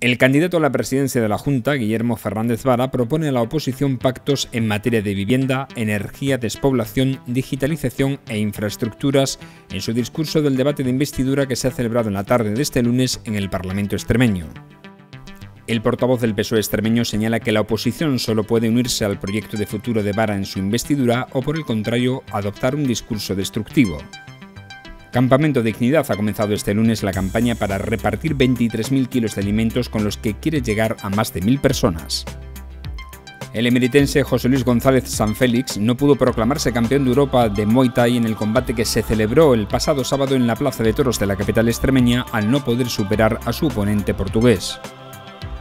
El candidato a la presidencia de la Junta, Guillermo Fernández Vara, propone a la oposición pactos en materia de vivienda, energía, despoblación, digitalización e infraestructuras en su discurso del debate de investidura que se ha celebrado en la tarde de este lunes en el Parlamento extremeño. El portavoz del PSOE extremeño señala que la oposición solo puede unirse al proyecto de futuro de Vara en su investidura o por el contrario adoptar un discurso destructivo. Campamento Dignidad ha comenzado este lunes la campaña para repartir 23.000 kilos de alimentos con los que quiere llegar a más de 1.000 personas. El emeritense José Luis González San Félix no pudo proclamarse campeón de Europa de Muay Thai en el combate que se celebró el pasado sábado en la Plaza de Toros de la capital extremeña al no poder superar a su oponente portugués.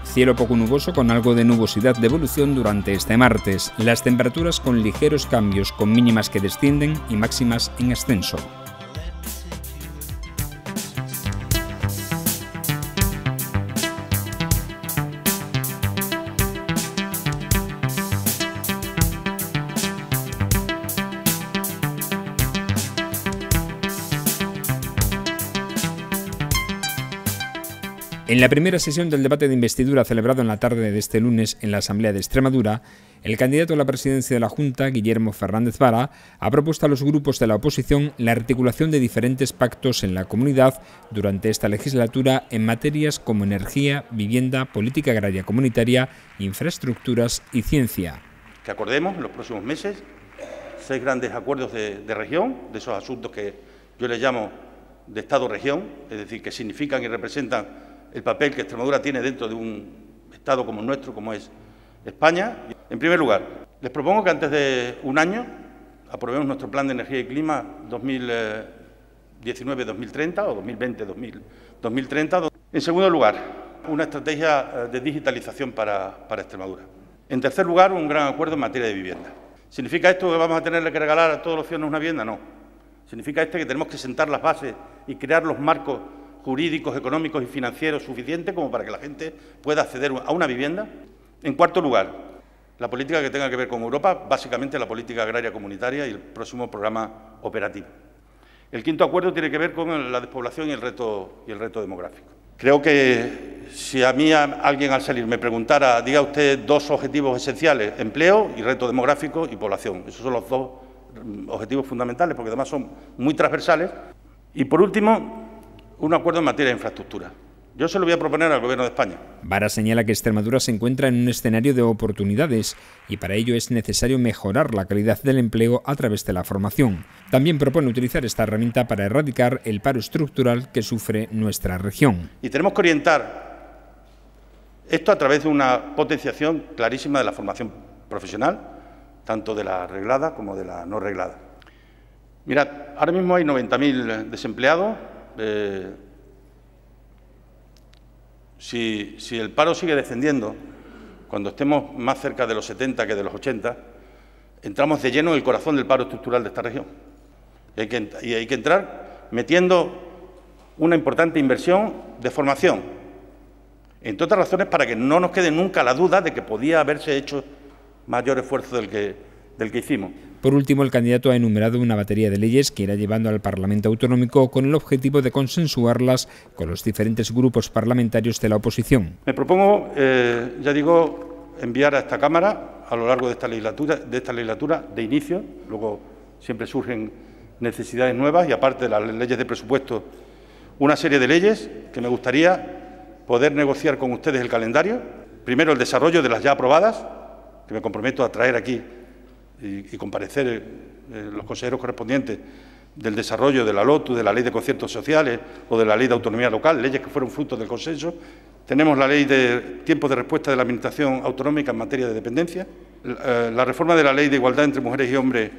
Cielo poco nuboso con algo de nubosidad de evolución durante este martes, las temperaturas con ligeros cambios con mínimas que descienden y máximas en ascenso. En la primera sesión del debate de investidura celebrado en la tarde de este lunes en la Asamblea de Extremadura, el candidato a la presidencia de la Junta, Guillermo Fernández Vara, ha propuesto a los grupos de la oposición la articulación de diferentes pactos en la comunidad durante esta legislatura en materias como energía, vivienda, política agraria comunitaria, infraestructuras y ciencia. Que acordemos en los próximos meses seis grandes acuerdos de, región, de esos asuntos que yo les llamo de Estado-región, es decir, que significan y representan el papel que Extremadura tiene dentro de un Estado como el nuestro, como es España. En primer lugar, les propongo que antes de un año aprobemos nuestro Plan de Energía y Clima 2019-2030 o 2020-2030. En segundo lugar, una estrategia eh, de digitalización para, Extremadura. En tercer lugar, un gran acuerdo en materia de vivienda. ¿Significa esto que vamos a tener que regalar a todos los ciudadanos una vivienda? No. Significa esto que tenemos que sentar las bases y crear los marcos jurídicos, económicos y financieros suficientes como para que la gente pueda acceder a una vivienda. En cuarto lugar, la política que tenga que ver con Europa, básicamente la política agraria comunitaria y el próximo programa operativo. El quinto acuerdo tiene que ver con la despoblación y el reto, y el reto demográfico. Creo que si a mí alguien al salir me preguntara, diga usted dos objetivos esenciales, empleo y reto demográfico y población. Esos son los dos mm, objetivos fundamentales porque además son muy transversales. Y por último, un acuerdo en materia de infraestructura. Yo se lo voy a proponer al Gobierno de España. Vara señala que Extremadura se encuentra en un escenario de oportunidades y para ello es necesario mejorar la calidad del empleo a través de la formación. También propone utilizar esta herramienta para erradicar el paro estructural que sufre nuestra región. Y tenemos que orientar esto a través de una potenciación clarísima de la formación profesional, tanto de la reglada como de la no reglada. Mirad, ahora mismo hay 90.000 desempleados, eh, si, el paro sigue descendiendo, cuando estemos más cerca de los 70 que de los 80, entramos de lleno en el corazón del paro estructural de esta región. hay que, y hay que entrar metiendo una importante inversión de formación, entre otras razones para que no nos quede nunca la duda de que podía haberse hecho mayor esfuerzo del que del que hicimos. Por último, el candidato ha enumerado una batería de leyes que irá llevando al Parlamento Autonómico con el objetivo de consensuarlas con los diferentes grupos parlamentarios de la oposición. Me propongo, eh, ya digo, enviar a esta Cámara a lo largo de esta legislatura, de esta legislatura de inicio, luego siempre surgen necesidades nuevas y aparte de las leyes de presupuesto, una serie de leyes que me gustaría poder negociar con ustedes el calendario. Primero, el desarrollo de las ya aprobadas, que me comprometo a traer aquí y, comparecer eh, eh, los consejeros correspondientes del desarrollo de la LOTU, de la Ley de Conciertos Sociales o de la Ley de Autonomía Local, leyes que fueron fruto del consenso. Tenemos la Ley de tiempo de Respuesta de la Administración Autonómica en materia de dependencia, la, eh, reforma de la Ley de Igualdad entre Mujeres y Hombres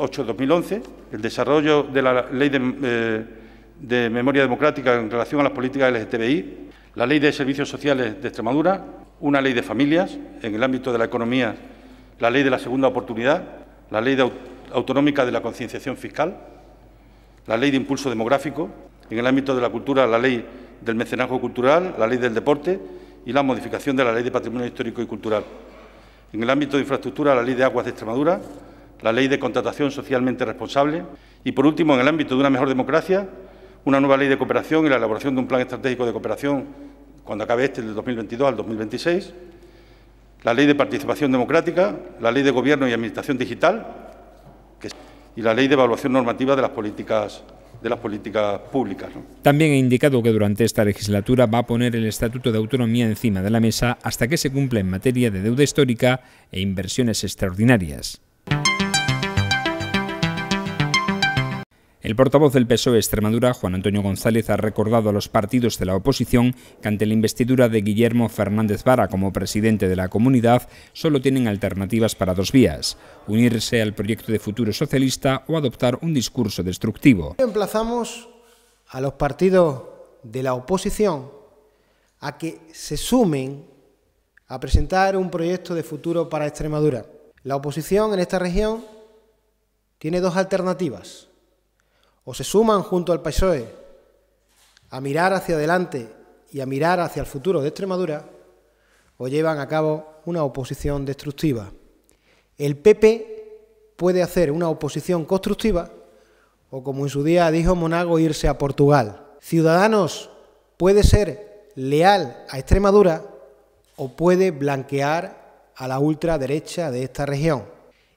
8-2011, el desarrollo de la Ley de, de Memoria Democrática en relación a las políticas LGTBI, la Ley de Servicios Sociales de Extremadura, una Ley de Familias en el ámbito de la economía la ley de la segunda oportunidad, la ley autonómica de la concienciación fiscal, la ley de impulso demográfico, en el ámbito de la cultura la ley del mecenazgo cultural, la ley del deporte y la modificación de la ley de patrimonio histórico y cultural. En el ámbito de infraestructura la ley de aguas de Extremadura, la ley de contratación socialmente responsable y, por último, en el ámbito de una mejor democracia, una nueva ley de cooperación y la elaboración de un plan estratégico de cooperación cuando acabe este del 2022 al 2026 la Ley de Participación Democrática, la Ley de Gobierno y Administración Digital y la Ley de Evaluación Normativa de las Políticas públicas. También he indicado que durante esta legislatura va a poner el Estatuto de Autonomía encima de la mesa hasta que se cumpla en materia de deuda histórica e inversiones extraordinarias. El portavoz del PSOE Extremadura, Juan Antonio González, ha recordado a los partidos de la oposición que ante la investidura de Guillermo Fernández Vara como presidente de la comunidad solo tienen alternativas para dos vías, unirse al proyecto de futuro socialista o adoptar un discurso destructivo. Emplazamos a los partidos de la oposición a que se sumen a presentar un proyecto de futuro para Extremadura. La oposición en esta región tiene dos alternativas o se suman junto al PSOE a mirar hacia adelante y a mirar hacia el futuro de Extremadura, o llevan a cabo una oposición destructiva. El PP puede hacer una oposición constructiva, o como en su día dijo Monago, irse a Portugal. Ciudadanos puede ser leal a Extremadura o puede blanquear a la ultraderecha de esta región.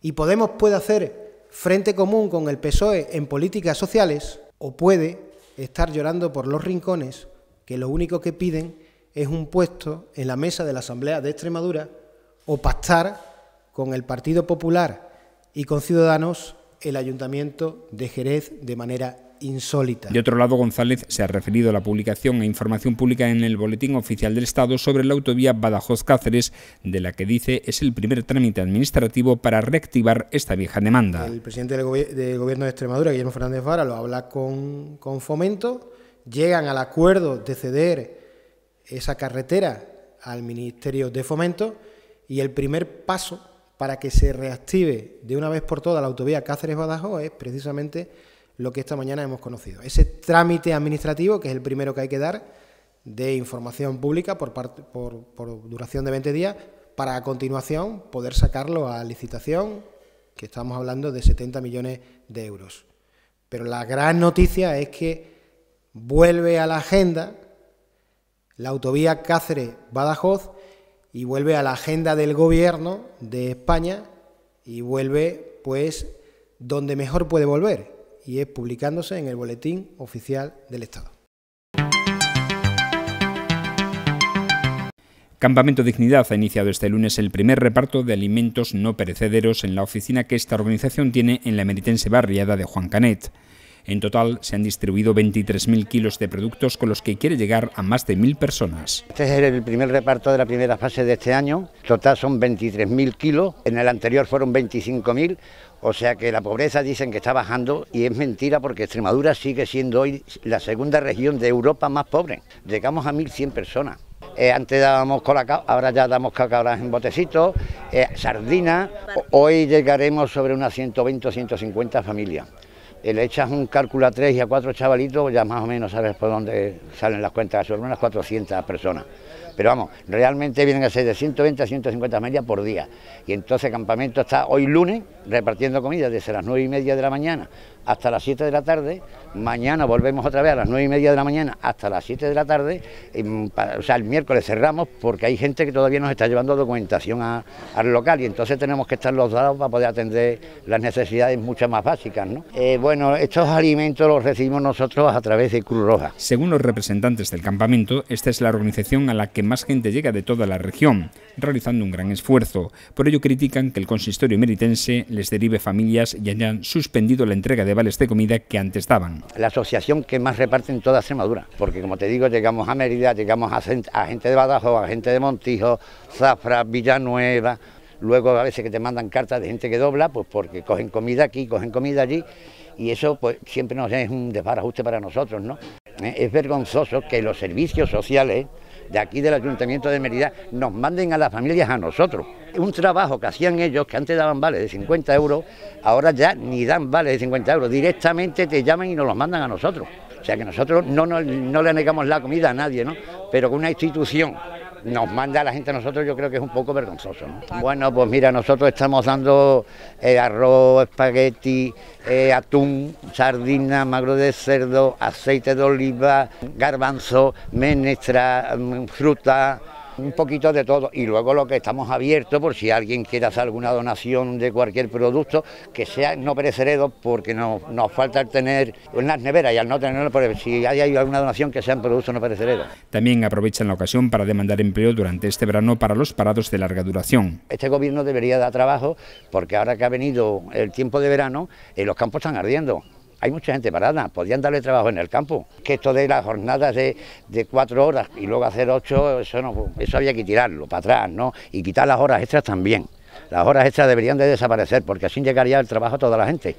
Y Podemos puede hacer Frente Común con el PSOE en políticas sociales o puede estar llorando por los rincones que lo único que piden es un puesto en la mesa de la Asamblea de Extremadura o pactar con el Partido Popular y con Ciudadanos el Ayuntamiento de Jerez de manera insólita. De otro lado, González se ha referido a la publicación e información pública en el Boletín Oficial del Estado sobre la autovía Badajoz-Cáceres, de la que dice es el primer trámite administrativo para reactivar esta vieja demanda. El presidente del, Gobierno de Extremadura, Guillermo Fernández Vara, lo habla con, con Fomento, llegan al acuerdo de ceder esa carretera al Ministerio de Fomento y el primer paso para que se reactive de una vez por todas la autovía Cáceres-Badajoz es precisamente lo que esta mañana hemos conocido. Ese trámite administrativo, que es el primero que hay que dar, de información pública por, por, duración de 20 días, para a continuación poder sacarlo a licitación, que estamos hablando de 70 millones de euros. Pero la gran noticia es que vuelve a la agenda la autovía Cáceres-Badajoz y vuelve a la agenda del gobierno de España y vuelve pues donde mejor puede volver, y es publicándose en el Boletín Oficial del Estado. Campamento Dignidad ha iniciado este lunes el primer reparto de alimentos no perecederos en la oficina que esta organización tiene en la emeritense barriada de Juan Canet. En total se han distribuido 23.000 kilos de productos con los que quiere llegar a más de 1.000 personas. Este es el primer reparto de la primera fase de este año. Total son 23.000 kilos. En el anterior fueron 25.000. O sea que la pobreza dicen que está bajando y es mentira porque Extremadura sigue siendo hoy la segunda región de Europa más pobre. Llegamos a 1.100 personas. Eh, antes dábamos colacao, ahora ya damos cacao en botecitos, eh, sardinas. Hoy llegaremos sobre unas 120 o 150 familias. Eh, le echas un cálculo a tres y a cuatro chavalitos, ya más o menos sabes por dónde salen las cuentas, son unas 400 personas. Pero vamos, realmente vienen a ser de 120 a 150 medias por día. Y entonces el Campamento está hoy lunes repartiendo comida desde las nueve y media de la mañana hasta las 7 de la tarde, mañana volvemos otra vez a las 9 y media de la mañana hasta las 7 de la tarde, mm, o sea, el miércoles cerramos porque hay gente que todavía nos está llevando documentación al local y entonces tenemos que estar los dados para poder atender las necesidades muchas más básicas. ¿no? Eh, bueno, estos alimentos los recibimos nosotros a través de Cruz Roja. Según los representantes del campamento, esta es la organización a la que más gente llega de toda la región, realizando un gran esfuerzo. Por ello critican que el consistorio meritense les derive familias y hayan suspendido la entrega de de vales comida que antes estaban La asociación que más reparte en toda Extremadura, porque como te digo, llegamos a Mérida, llegamos a, gente de Badajoz, a gente de Montijo, Zafra, Villanueva, luego a veces que te mandan cartas de gente que dobla, pues porque cogen comida aquí, cogen comida allí, y eso pues siempre nos es un desbarajuste para nosotros, ¿no? ¿eh? Es vergonzoso que los servicios sociales de aquí del Ayuntamiento de Mérida nos manden a las familias a nosotros. Un trabajo que hacían ellos, que antes daban vales de 50 euros, ahora ya ni dan vales de 50 euros, directamente te llaman y nos los mandan a nosotros. O sea que nosotros no, no, no le negamos la comida a nadie, ¿no? Pero con una institución nos manda la gente a nosotros yo creo que es un poco vergonzoso. Bueno, pues mira, nosotros estamos dando eh, arroz, espagueti, eh, atún, sardina, magro de cerdo, aceite de oliva, garbanzo, menestra, mm, fruta un poquito de todo y luego lo que estamos abiertos por si alguien quiere hacer alguna donación de cualquier producto que sea no perecedero porque nos, nos falta tener unas neveras y al no tenerlo pues, si hay alguna donación que sean productos no perecederos. También aprovechan la ocasión para demandar empleo durante este verano para los parados de larga duración. Este gobierno debería dar trabajo porque ahora que ha venido el tiempo de verano eh, los campos están ardiendo hay mucha gente parada, podían darle trabajo en el campo. Que esto de las jornadas de, cuatro horas y luego hacer ocho, eso, no, eso había que tirarlo para atrás, ¿no? Y quitar las horas extras también. Las horas extras deberían de desaparecer porque así llegaría el trabajo a toda la gente.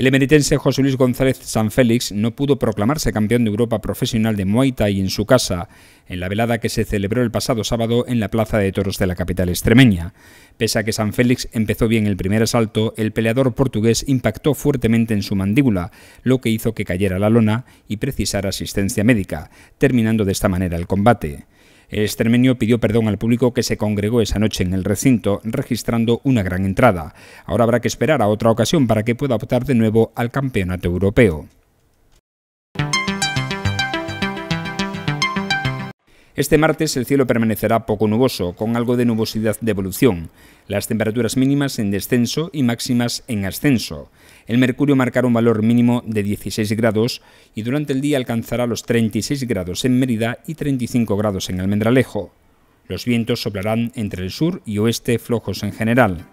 El emeritense José Luis González San Félix no pudo proclamarse campeón de Europa profesional de Muay Thai en su casa, en la velada que se celebró el pasado sábado en la Plaza de Toros de la capital extremeña. Pese a que Félix empezó bien el primer asalto, el peleador portugués impactó fuertemente en su mandíbula, lo que hizo que cayera la lona y precisara asistencia médica, terminando de esta manera el combate. Extremeño pidió perdón al público que se congregó esa noche en el recinto, registrando una gran entrada. Ahora habrá que esperar a otra ocasión para que pueda optar de nuevo al Campeonato Europeo. Este martes el cielo permanecerá poco nuboso, con algo de nubosidad de evolución, las temperaturas mínimas en descenso y máximas en ascenso. El mercurio marcará un valor mínimo de 16 grados y durante el día alcanzará los 36 grados en Mérida y 35 grados en Almendralejo. Los vientos soplarán entre el sur y oeste flojos en general.